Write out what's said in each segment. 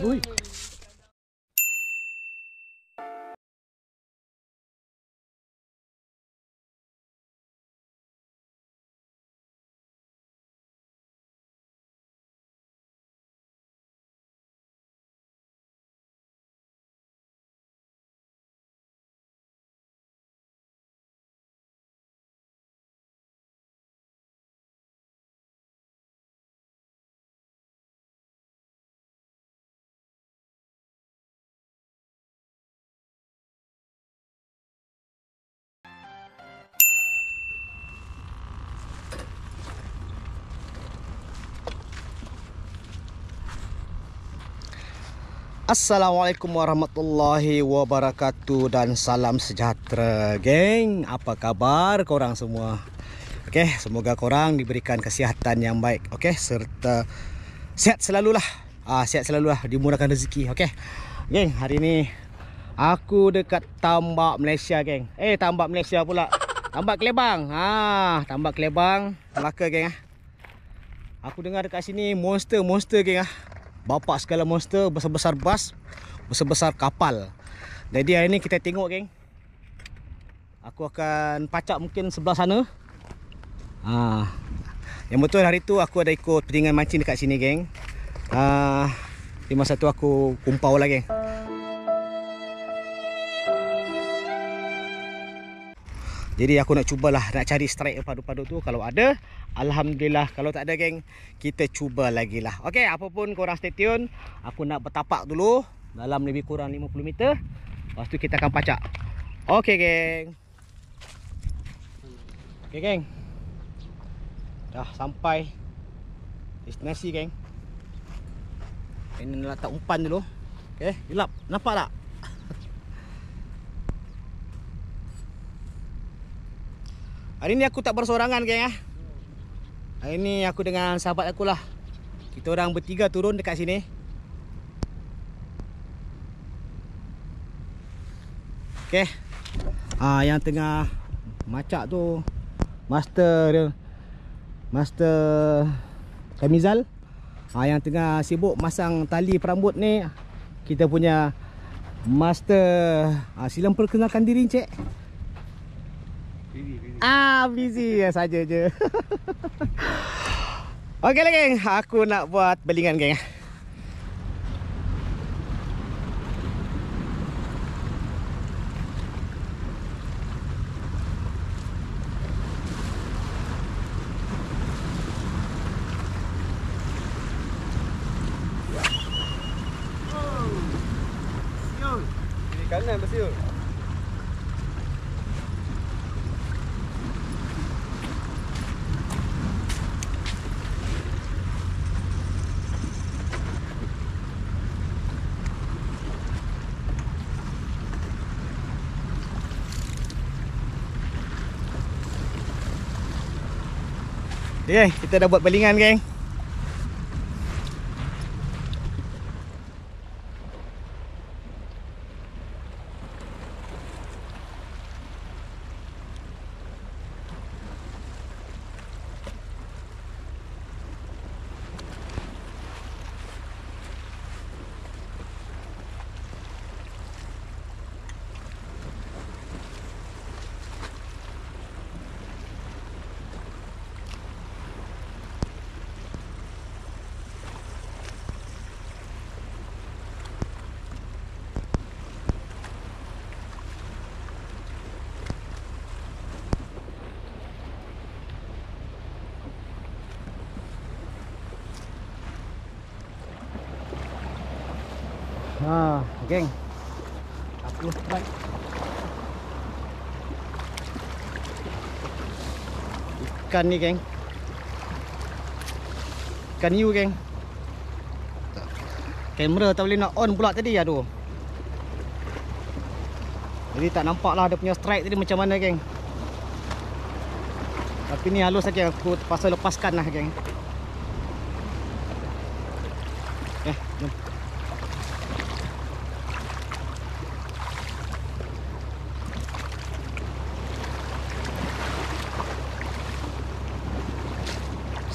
Ui! Assalamualaikum warahmatullahi wabarakatuh dan salam sejahtera geng Apa khabar korang semua? Okay, semoga korang diberikan kesihatan yang baik Okay, serta sihat selalulah Ah, Sihat selalulah, dimurahkan rezeki Okay, geng hari ni aku dekat tambak Malaysia geng Eh, tambak Malaysia pula Tambak Kelebang ah, Tambak Kelebang, Melaka geng ah. Aku dengar dekat sini monster-monster geng ah bapa skala monster besar-besar bas besar-besar kapal jadi hari ni kita tengok geng aku akan pacak mungkin sebelah sana ha. yang betul hari tu aku ada ikut peringan mancing dekat sini geng ha. di masa tu aku kumpau lah geng Jadi aku nak cubalah nak cari strike padu-padu tu kalau ada alhamdulillah kalau tak ada geng kita cuba lagi lah. Okey apapun korang stay tune aku nak bertapak dulu dalam lebih kurang 50 meter. Lepas tu kita akan pacak. Okey geng. Okey geng. Dah sampai destinasi geng. Kena letak umpan dulu. Okey, gelap. Nampak tak? Hari ni aku tak bersorangan geng ah. Hari ni aku dengan sahabat aku lah. Kita orang bertiga turun dekat sini. Okey. Ah yang tengah macak tu master master Kamizal. Ah yang tengah sibuk masang tali perambut ni kita punya master ah silam perkenalkan diri encik. Ah, busy saja je. Okey lah geng, aku nak buat belingan geng. Okay, kita dah buat pelingan geng. Haa, ah, geng Aku strike Ikan ni geng Ikan you geng Kamera tak boleh nak on pula tadi Aduh Jadi tak nampak lah Dia punya strike tadi macam mana geng Tapi ni halus lagi Aku terpaksa lepaskan lah geng Eh, jom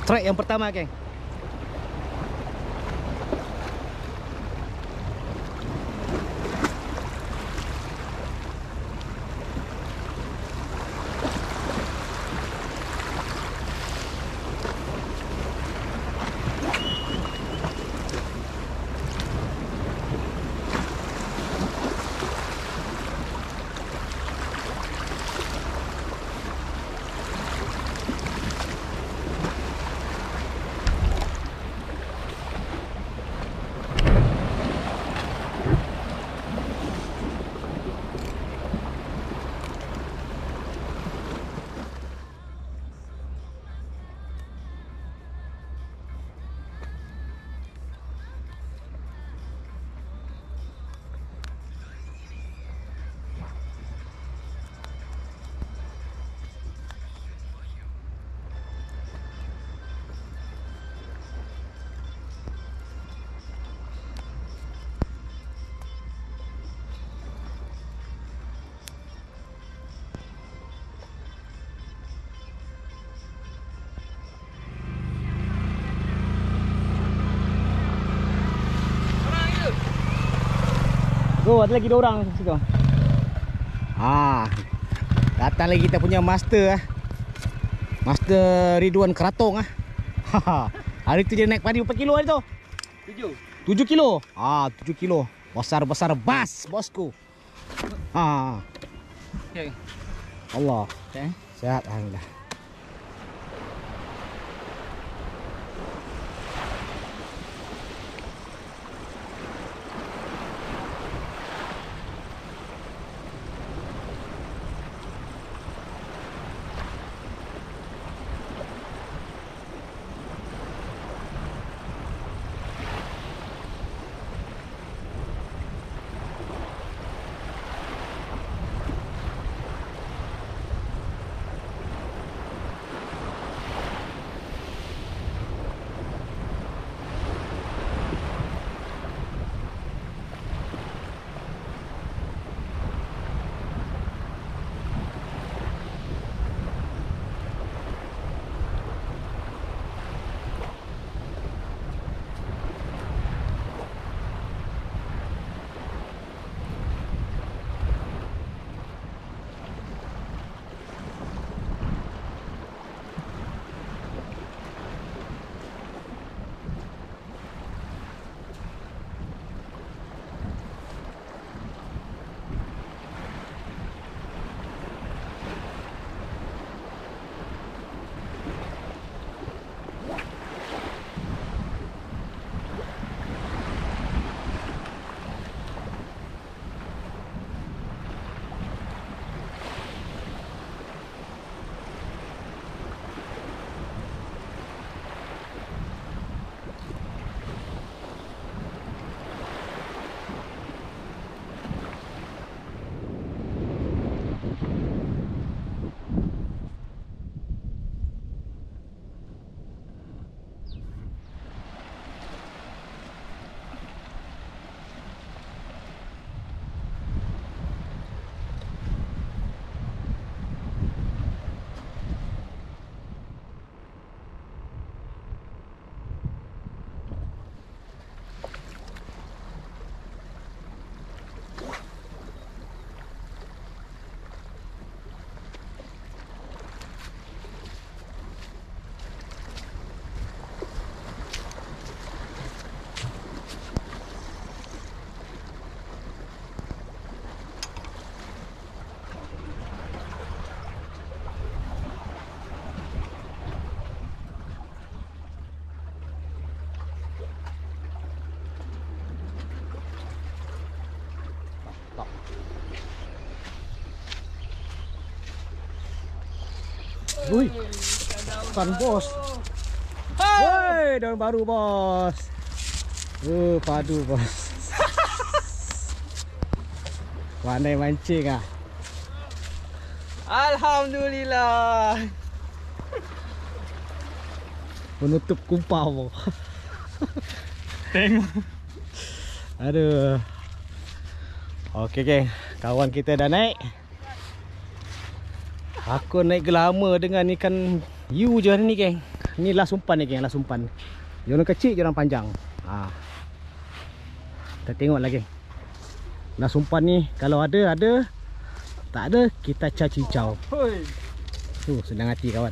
track yang pertama geng Oh, ada lagi dua orang situ. Ha. Datang lagi kita punya master ah. Master Ridwan Keratong ah. Ha. hari tu dia naik padi berapa kilo hari tu? 7. 7 kilo. Ah, ha, 7 kilo. Besar-besar bas, bosku. Ha. Okey. Allah. Okey. Sehat alhamdulillah. Wuih Bukan bos Wuih Daun baru bos Wuih padu bos Pandai mancing ah. Alhamdulillah Menutup kumpau bos Tengok Aduh Okey geng, kawan kita dah naik. Aku naik gelama dengan ni kan You je hari ni geng Ni last umpan ni geng Last umpan Jorang kecil jorang panjang ha. Kita tengok lagi Last umpan ni Kalau ada ada Tak ada Kita cacicau Tu uh, senang hati kawan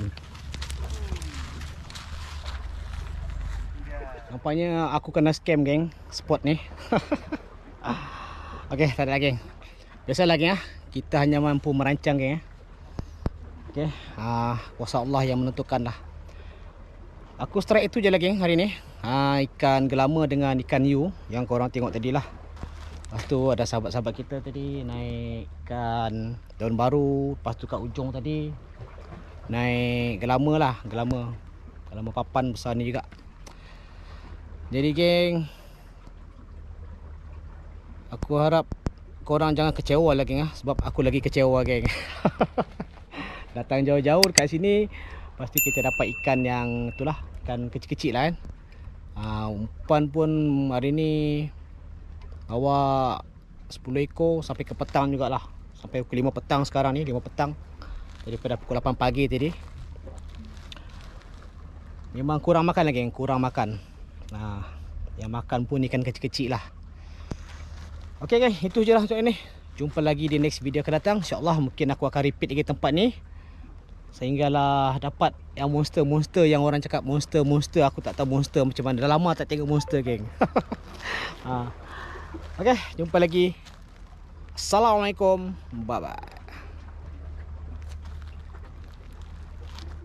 Nampaknya aku kena scam geng Spot ni ah. Okay tak ada lagi Biasalah geng ah. Kita hanya mampu merancang geng ah. Okey. Ha kuasa Allah yang menentukan lah. Aku strike itu je lagi hari ni. Ha ikan gelama dengan ikan yu yang korang tengok tadi lah. Lepas tu ada sahabat-sahabat kita tadi naik ikan daun baru, lepas tu kat ujung tadi naik gelama lah, gelama. Gelama papan besar ni juga. Jadi geng Aku harap korang jangan kecewa lagi ah sebab aku lagi kecewa geng. datang jauh-jauh dekat sini pasti kita dapat ikan yang itulah ikan kecil-kecil lah kan uh, umpan pun hari ni bawa 10 ekor sampai ke petang jugalah sampai pukul 5 petang sekarang ni 5 petang daripada pukul 8 pagi tadi memang kurang makan lagi kurang makan uh, yang makan pun ikan kecil-kecil lah Okay guys, itu je lah untuk ini. Jumpa lagi di next video akan datang. InsyaAllah mungkin aku akan repeat lagi tempat ni. Sehinggalah dapat yang monster-monster yang orang cakap monster-monster Aku tak tahu monster macam mana Dah lama tak tengok monster geng ha. Okay, jumpa lagi Assalamualaikum Bye-bye